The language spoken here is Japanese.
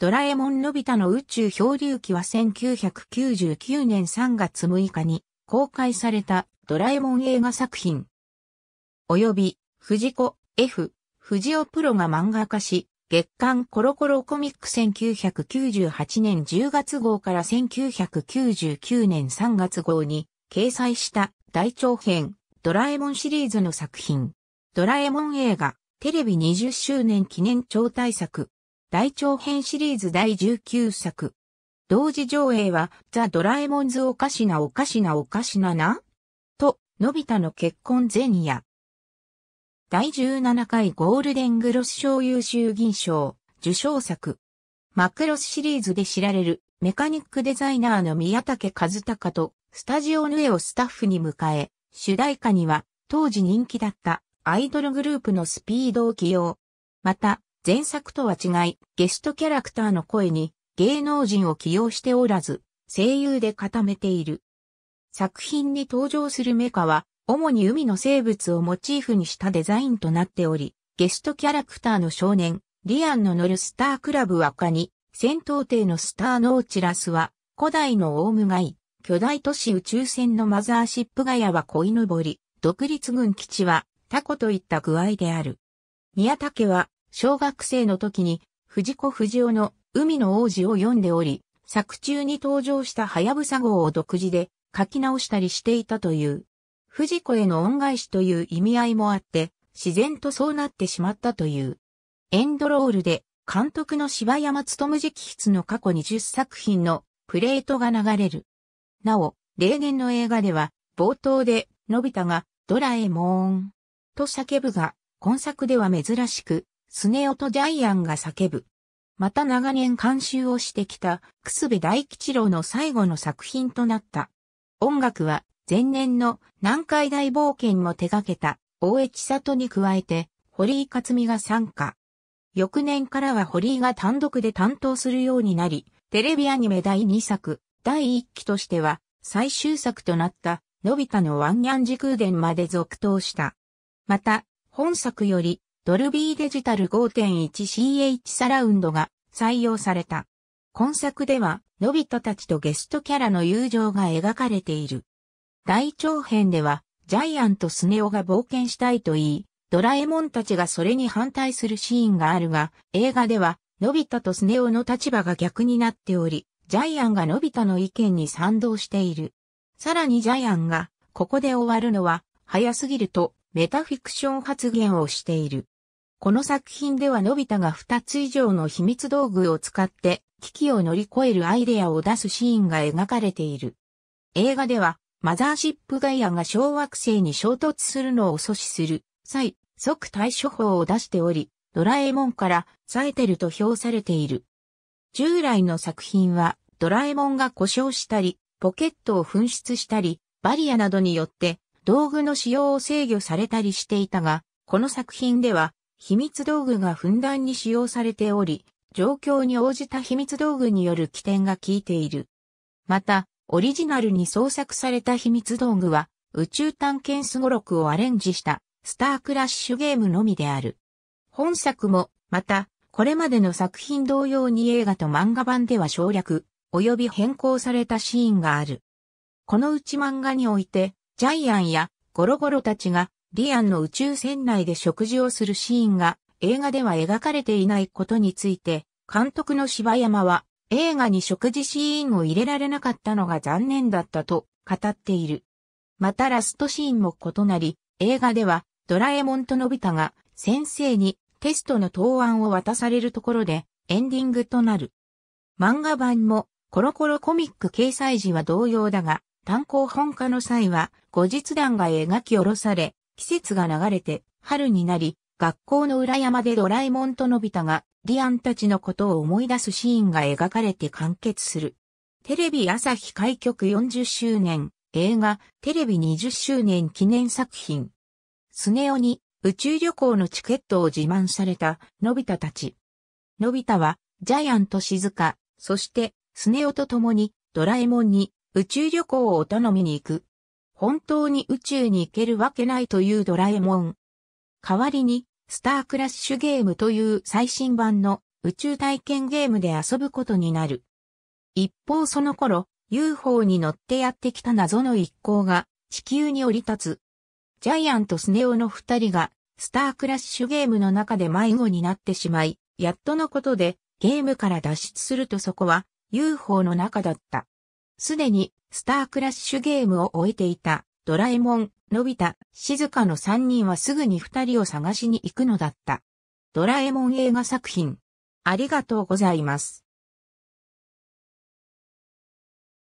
ドラえもんのび太の宇宙漂流記は1999年3月6日に公開されたドラえもん映画作品。および、藤子 F、藤尾プロが漫画化し、月刊コロコロコミック1998年10月号から1999年3月号に掲載した大長編ドラえもんシリーズの作品。ドラえもん映画テレビ20周年記念超大作大長編シリーズ第19作。同時上映は、ザ・ドラえもんズおかしなおかしなおかしななと、のび太の結婚前夜。第17回ゴールデングロス賞優秀銀賞、受賞作。マクロスシリーズで知られる、メカニックデザイナーの宮武和孝と、スタジオヌエをスタッフに迎え、主題歌には、当時人気だったアイドルグループのスピードを起用。また、前作とは違い、ゲストキャラクターの声に芸能人を起用しておらず、声優で固めている。作品に登場するメカは、主に海の生物をモチーフにしたデザインとなっており、ゲストキャラクターの少年、リアンの乗るスタークラブはカニ、戦闘艇のスターノーチラスは、古代のオウムガイ、巨大都市宇宙船のマザーシップガヤは鯉のぼり、独立軍基地はタコといった具合である。宮武は小学生の時に藤子不二雄の海の王子を読んでおり、作中に登場したはやぶさ号を独自で書き直したりしていたという。藤子への恩返しという意味合いもあって、自然とそうなってしまったという。エンドロールで監督の芝山勤直筆の過去20作品のプレートが流れる。なお、例年の映画では冒頭でのび太がドラえもーんと叫ぶが、今作では珍しくスネ夫とジャイアンが叫ぶ。また長年監修をしてきた、楠部大吉郎の最後の作品となった。音楽は、前年の南海大冒険も手掛けた、大江千里に加えて、堀井克美が参加。翌年からは堀井が単独で担当するようになり、テレビアニメ第2作、第1期としては、最終作となった、のび太のワンニャン時空伝まで続投した。また、本作より、ドルビーデジタル 5.1CH サラウンドが採用された。今作では、のび太たちとゲストキャラの友情が描かれている。大長編では、ジャイアンとスネオが冒険したいと言い、ドラえもんたちがそれに反対するシーンがあるが、映画では、のび太とスネオの立場が逆になっており、ジャイアンがのび太の意見に賛同している。さらにジャイアンが、ここで終わるのは、早すぎると、メタフィクション発言をしている。この作品ではのび太が2つ以上の秘密道具を使って危機を乗り越えるアイデアを出すシーンが描かれている。映画ではマザーシップガイアが小惑星に衝突するのを阻止する際、即対処法を出しており、ドラえもんから冴えてると評されている。従来の作品はドラえもんが故障したり、ポケットを紛失したり、バリアなどによって道具の使用を制御されたりしていたが、この作品では秘密道具がふんだんに使用されており、状況に応じた秘密道具による起点が効いている。また、オリジナルに創作された秘密道具は、宇宙探検すごろくをアレンジしたスタークラッシュゲームのみである。本作も、また、これまでの作品同様に映画と漫画版では省略、及び変更されたシーンがある。このうち漫画において、ジャイアンやゴロゴロたちがリアンの宇宙船内で食事をするシーンが映画では描かれていないことについて、監督の柴山は映画に食事シーンを入れられなかったのが残念だったと語っている。またラストシーンも異なり、映画ではドラえもんとのび太が先生にテストの答案を渡されるところでエンディングとなる。漫画版もコロコロコミック掲載時は同様だが、単行本化の際は後日談が描き下ろされ、季節が流れて、春になり、学校の裏山でドラえもんとのび太が、リアンたちのことを思い出すシーンが描かれて完結する。テレビ朝日開局40周年、映画、テレビ20周年記念作品。スネオに宇宙旅行のチケットを自慢された、のび太たち。のび太は、ジャイアント静か、そして、スネオと共に、ドラえもんに、宇宙旅行をお頼みに行く。本当に宇宙に行けるわけないというドラえもん。代わりに、スタークラッシュゲームという最新版の宇宙体験ゲームで遊ぶことになる。一方その頃、UFO に乗ってやってきた謎の一行が地球に降り立つ。ジャイアンとスネオの二人がスタークラッシュゲームの中で迷子になってしまい、やっとのことでゲームから脱出するとそこは UFO の中だった。すでにスタークラッシュゲームを終えていた、ドラえもん、のび太、静かの3人はすぐに2人を探しに行くのだった。ドラえもん映画作品。ありがとうございます。